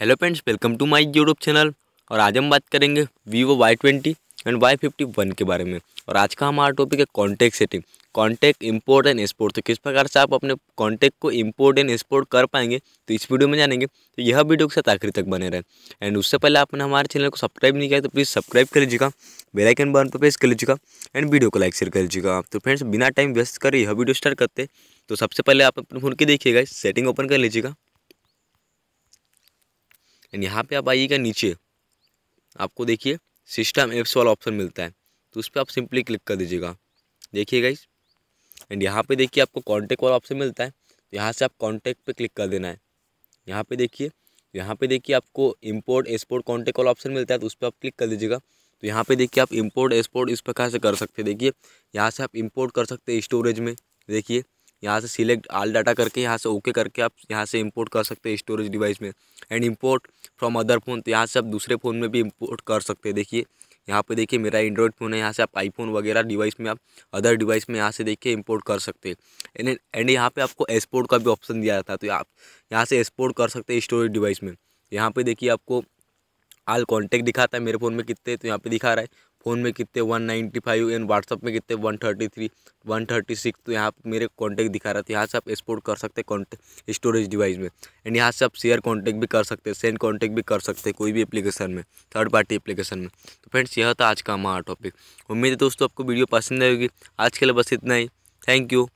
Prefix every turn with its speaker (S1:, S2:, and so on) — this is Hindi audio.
S1: hello friends welcome to my YouTube channel और आज हम बात करेंगे Vivo Y twenty and Y fifty one के बारे में और आज का हमारा टॉपिक है contact setting contact import and export तो किस प्रकार से आप अपने कॉन्टैक्ट को इम्पोर्ट एंड एक्सपोर्ट कर पाएंगे तो इस वीडियो में जानेंगे तो यह वीडियो के साथ आखिरी तक बने रहें एंड उससे पहले आपने हमारे चैनल को सब्सक्राइब नहीं किया तो प्लीज़ सब्सक्राइब कर लीजिएगा बेलाइकन बन पर प्रेस कर लीजिएगा एंड वीडियो को लाइक शेयर कर लीजिएगा तो फ्रेंड्स बिना टाइम वेस्ट कर यह वीडियो स्टार्ट करते तो सबसे पहले आप अपने फ़ोन की देखिएगा सेटिंग ओपन कर लीजिएगा एंड यहाँ पे आप आइएगा नीचे आपको देखिए सिस्टम एप्स वाला ऑप्शन मिलता है तो उस पर आप सिंपली क्लिक कर दीजिएगा देखिए इस एंड यहाँ पे देखिए आपको कॉन्टैक्ट वाला ऑप्शन मिलता है तो यहाँ से आप कॉन्टैक्ट पे क्लिक कर देना है यहाँ पे देखिए यहाँ पे देखिए आपको इम्पोर्ट एक्सपोर्ट कॉन्टैक्ट वाला ऑप्शन मिलता है तो उस पर आप क्लिक कर दीजिएगा तो यहाँ पे देखिए आप इम्पोर्ट एक्सपोर्ट इस प्रकार से कर सकते हैं देखिए यहाँ से आप इम्पोर्ट कर सकते हैं स्टोरेज में देखिए यहाँ से सिलेक्ट आल डाटा करके यहाँ से ओके करके आप यहाँ से इंपोर्ट कर सकते हैं स्टोरेज डिवाइस में and import from other phone तो यहाँ से आप दूसरे फ़ोन में भी इंपोर्ट कर सकते हैं देखिए यहाँ पे देखिए मेरा एंड्रॉयड फ़ोन है यहाँ से आप आईफोन वगैरह डिवाइस में आप अदर डिवाइस में यहाँ से देखिए इम्पोर्ट कर सकते हैं एंड एंड यहाँ पर आपको एक्सपोर्ट का भी ऑप्शन दिया जाता है तो आप यहाँ से एक्सपोर्ट कर सकते हैं स्टोरेज डिवाइस में यहाँ पर देखिए आपको आल कॉन्टैक्ट दिखाता है मेरे फ़ोन में कितने तो यहाँ पर दिखा रहा है फ़ोन में कितने one ninety five and WhatsApp में कितने one thirty three one thirty six तो यहाँ मेरे कॉन्टैक्ट दिखा रहा था यहाँ से आप एक्सपोर्ट कर सकते हैं कॉन्टैक्ट स्टोरेज डिवाइस में एंड यहाँ से आप शेयर कॉन्टैक्ट भी कर सकते हैं सेंड कॉन्टैक्ट भी कर सकते हैं कोई भी एप्लीकेशन में थर्ड पार्टी एप्लीकेशन में तो फ्रेंड्स यह था आज का हमारा टॉपिक उम्मीद है दोस्तों आपको वीडियो पसंद आएगी आज के लिए बस इतना ही थैंक यू